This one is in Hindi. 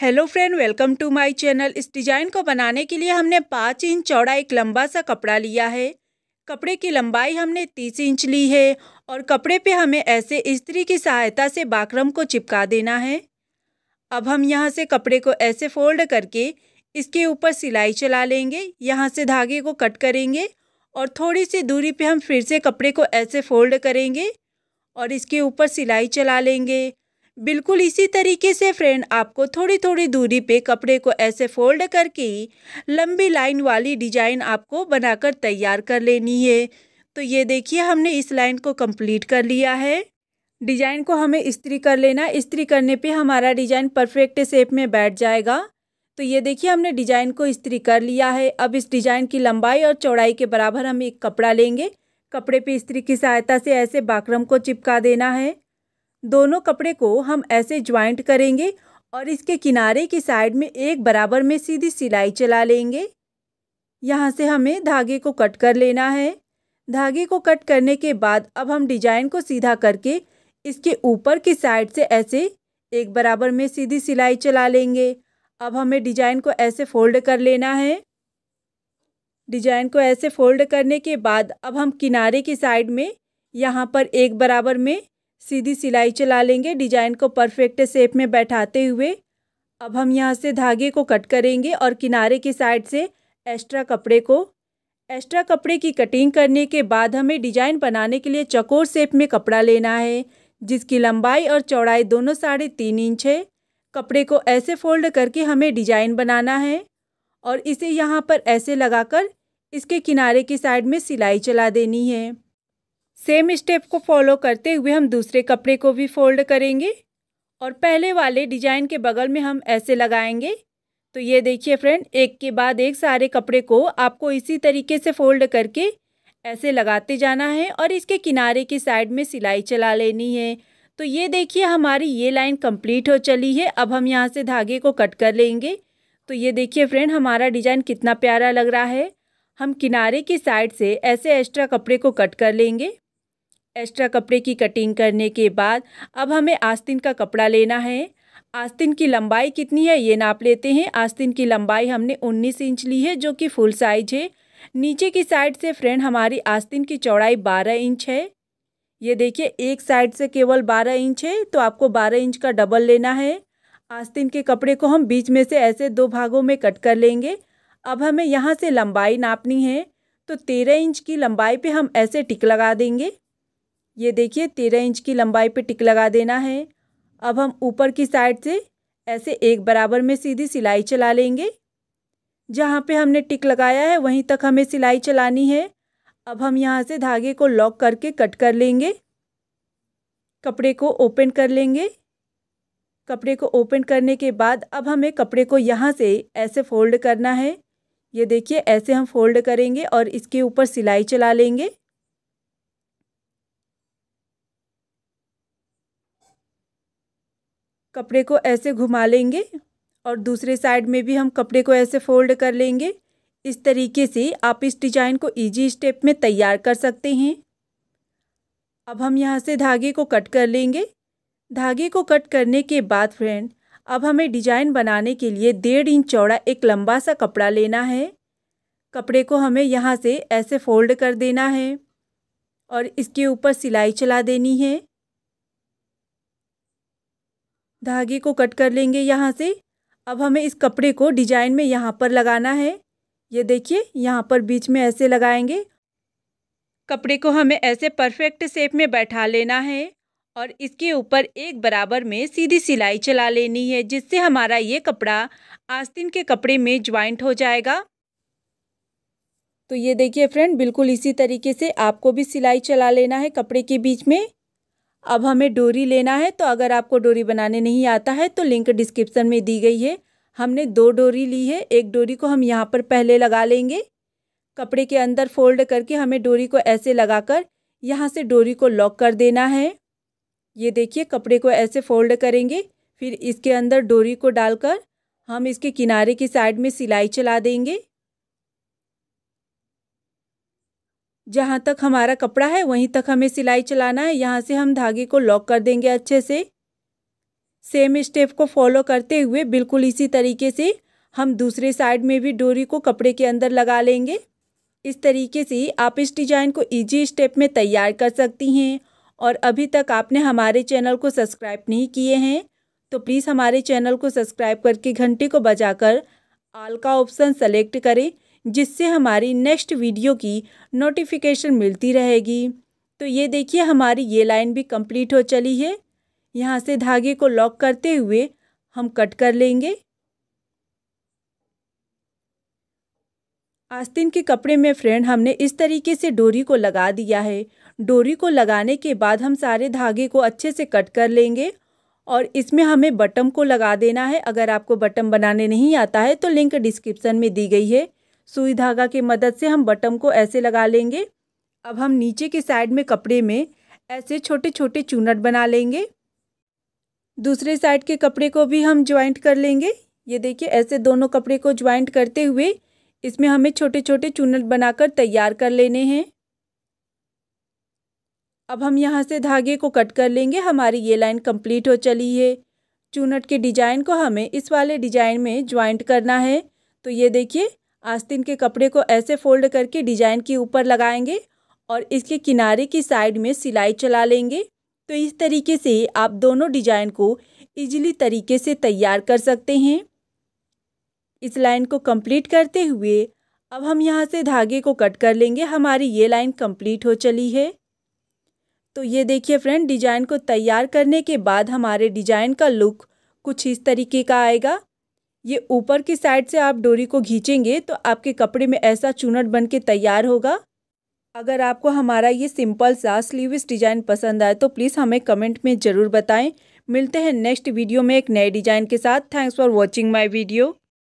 hello friend welcome to my channel इस डिज़ाइन को बनाने के लिए हमने पाँच इंच चौड़ा एक लंबा सा कपड़ा लिया है कपड़े की लंबाई हमने तीस इंच ली है और कपड़े पे हमें ऐसे इस्त्री की सहायता से बाकरम को चिपका देना है अब हम यहाँ से कपड़े को ऐसे फोल्ड करके इसके ऊपर सिलाई चला लेंगे यहाँ से धागे को कट करेंगे और थोड़ी सी दूरी पर हम फिर से कपड़े को ऐसे फोल्ड करेंगे और इसके ऊपर सिलाई चला लेंगे बिल्कुल इसी तरीके से फ्रेंड आपको थोड़ी थोड़ी दूरी पे कपड़े को ऐसे फोल्ड करके लंबी लाइन वाली डिजाइन आपको बनाकर तैयार कर लेनी है तो ये देखिए हमने इस लाइन को कंप्लीट कर लिया है डिजाइन को हमें इस्त्री कर लेना इस्त्री करने पे हमारा डिजाइन परफेक्ट शेप में बैठ जाएगा तो ये देखिए हमने डिजाइन को इस्त्री कर लिया है अब इस डिजाइन की लंबाई और चौड़ाई के बराबर हम एक कपड़ा लेंगे कपड़े पे इस्त्री की सहायता से ऐसे बाकरम को चिपका देना है दोनों कपड़े को हम ऐसे ज्वाइंट करेंगे और इसके किनारे की साइड में एक बराबर में सीधी सिलाई चला लेंगे यहाँ से हमें धागे को कट कर लेना है धागे को कट करने के बाद अब हम डिजाइन को सीधा करके इसके ऊपर की साइड से ऐसे एक बराबर में सीधी सिलाई चला लेंगे अब हमें डिजाइन को ऐसे फोल्ड कर लेना है डिजाइन को ऐसे फोल्ड करने के बाद अब हम किनारे की साइड में यहाँ पर एक बराबर में सीधी सिलाई चला लेंगे डिजाइन को परफेक्ट शेप में बैठाते हुए अब हम यहाँ से धागे को कट करेंगे और किनारे की साइड से एक्स्ट्रा कपड़े को एक्स्ट्रा कपड़े की कटिंग करने के बाद हमें डिजाइन बनाने के लिए चकोर शेप में कपड़ा लेना है जिसकी लंबाई और चौड़ाई दोनों साढ़े तीन इंच है कपड़े को ऐसे फोल्ड करके हमें डिजाइन बनाना है और इसे यहाँ पर ऐसे लगाकर इसके किनारे की साइड में सिलाई चला देनी है सेम स्टेप को फॉलो करते हुए हम दूसरे कपड़े को भी फोल्ड करेंगे और पहले वाले डिजाइन के बगल में हम ऐसे लगाएंगे तो ये देखिए फ्रेंड एक के बाद एक सारे कपड़े को आपको इसी तरीके से फोल्ड करके ऐसे लगाते जाना है और इसके किनारे की साइड में सिलाई चला लेनी है तो ये देखिए हमारी ये लाइन कंप्लीट हो चली है अब हम यहाँ से धागे को कट कर लेंगे तो ये देखिए फ्रेंड हमारा डिज़ाइन कितना प्यारा लग रहा है हम किनारे की साइड से ऐसे एक्स्ट्रा कपड़े को कट कर लेंगे एक्स्ट्रा कपड़े की कटिंग करने के बाद अब हमें आस्तीन का कपड़ा लेना है आस्तीन की लंबाई कितनी है ये नाप लेते हैं आस्तीन की लंबाई हमने 19 इंच ली है जो कि फुल साइज है नीचे की साइड से फ्रेंड हमारी आस्तीन की चौड़ाई 12 इंच है ये देखिए एक साइड से केवल 12 इंच है तो आपको 12 इंच का डबल लेना है आस्तीन के कपड़े को हम बीच में से ऐसे दो भागों में कट कर लेंगे अब हमें यहाँ से लंबाई नापनी है तो तेरह इंच की लंबाई पे हम ऐसे टिक लगा देंगे ये देखिए तेरह इंच की लंबाई पे टिक लगा देना है अब हम ऊपर की साइड से ऐसे एक बराबर में सीधी सिलाई चला लेंगे जहाँ पे हमने टिक लगाया है वहीं तक हमें सिलाई चलानी है अब हम यहाँ से धागे को लॉक करके कट कर लेंगे कपड़े को ओपन कर लेंगे कपड़े को ओपन करने के बाद अब हमें कपड़े को यहाँ से ऐसे फ़ोल्ड करना है ये देखिए ऐसे हम फोल्ड करेंगे और इसके ऊपर सिलाई चला लेंगे कपड़े को ऐसे घुमा लेंगे और दूसरे साइड में भी हम कपड़े को ऐसे फोल्ड कर लेंगे इस तरीके से आप इस डिजाइन को इजी स्टेप में तैयार कर सकते हैं अब हम यहाँ से धागे को कट कर लेंगे धागे को कट करने के बाद फ्रेंड अब हमें डिजाइन बनाने के लिए डेढ़ इंच चौड़ा एक लंबा सा कपड़ा लेना है कपड़े को हमें यहाँ से ऐसे फोल्ड कर देना है और इसके ऊपर सिलाई चला देनी है धागे को कट कर लेंगे यहाँ से अब हमें इस कपड़े को डिजाइन में यहाँ पर लगाना है ये देखिए यहाँ पर बीच में ऐसे लगाएंगे कपड़े को हमें ऐसे परफेक्ट शेप में बैठा लेना है और इसके ऊपर एक बराबर में सीधी सिलाई चला लेनी है जिससे हमारा ये कपड़ा आस्तीन के कपड़े में ज्वाइंट हो जाएगा तो ये देखिए फ्रेंड बिल्कुल इसी तरीके से आपको भी सिलाई चला लेना है कपड़े के बीच में अब हमें डोरी लेना है तो अगर आपको डोरी बनाने नहीं आता है तो लिंक डिस्क्रिप्सन में दी गई है हमने दो डोरी ली है एक डोरी को हम यहाँ पर पहले लगा लेंगे कपड़े के अंदर फोल्ड करके हमें डोरी को ऐसे लगाकर यहाँ से डोरी को लॉक कर देना है ये देखिए कपड़े को ऐसे फोल्ड करेंगे फिर इसके अंदर डोरी को डालकर हम इसके किनारे की साइड में सिलाई चला देंगे जहाँ तक हमारा कपड़ा है वहीं तक हमें सिलाई चलाना है यहाँ से हम धागे को लॉक कर देंगे अच्छे से सेम स्टेप को फॉलो करते हुए बिल्कुल इसी तरीके से हम दूसरे साइड में भी डोरी को कपड़े के अंदर लगा लेंगे इस तरीके से आप इस डिज़ाइन को इजी स्टेप में तैयार कर सकती हैं और अभी तक आपने हमारे चैनल को सब्सक्राइब नहीं किए हैं तो प्लीज़ हमारे चैनल को सब्सक्राइब करके घंटी को बजाकर आल का ऑप्शन सेलेक्ट करें जिससे हमारी नेक्स्ट वीडियो की नोटिफिकेशन मिलती रहेगी तो ये देखिए हमारी ये लाइन भी कंप्लीट हो चली है यहाँ से धागे को लॉक करते हुए हम कट कर लेंगे आस्तीन के कपड़े में फ्रेंड हमने इस तरीके से डोरी को लगा दिया है डोरी को लगाने के बाद हम सारे धागे को अच्छे से कट कर लेंगे और इसमें हमें बटम को लगा देना है अगर आपको बटम बनाने नहीं आता है तो लिंक डिस्क्रिप्शन में दी गई है सुई धागा की मदद से हम बटम को ऐसे लगा लेंगे अब हम नीचे के साइड में कपड़े में ऐसे छोटे छोटे चूनट बना लेंगे दूसरे साइड के कपड़े को भी हम ज्वाइंट कर लेंगे ये देखिए ऐसे दोनों कपड़े को ज्वाइंट करते हुए इसमें हमें छोटे छोटे चूनट बनाकर तैयार कर लेने हैं अब हम यहाँ से धागे को कट कर लेंगे हमारी ये लाइन कंप्लीट हो चली है चूनट के डिजाइन को हमें इस वाले डिजाइन में ज्वाइंट करना है तो ये देखिए आस्तीन तो के कपड़े को ऐसे फोल्ड करके डिजाइन के ऊपर लगाएंगे और इसके किनारे की साइड में सिलाई चला लेंगे तो इस तरीके से आप दोनों डिजाइन को इजीली तरीके से तैयार कर सकते हैं इस लाइन को कंप्लीट करते हुए अब हम यहाँ से धागे को कट कर लेंगे हमारी ये लाइन कंप्लीट हो चली है तो ये देखिए फ्रेंड डिजाइन को तैयार करने के बाद हमारे डिजाइन का लुक कुछ इस तरीके का आएगा ये ऊपर की साइड से आप डोरी को खींचेंगे तो आपके कपड़े में ऐसा चूनट बन के तैयार होगा अगर आपको हमारा ये सिंपल सा स्लीविस डिज़ाइन पसंद आए तो प्लीज़ हमें कमेंट में ज़रूर बताएं मिलते हैं नेक्स्ट वीडियो में एक नए डिज़ाइन के साथ thanks for watching my video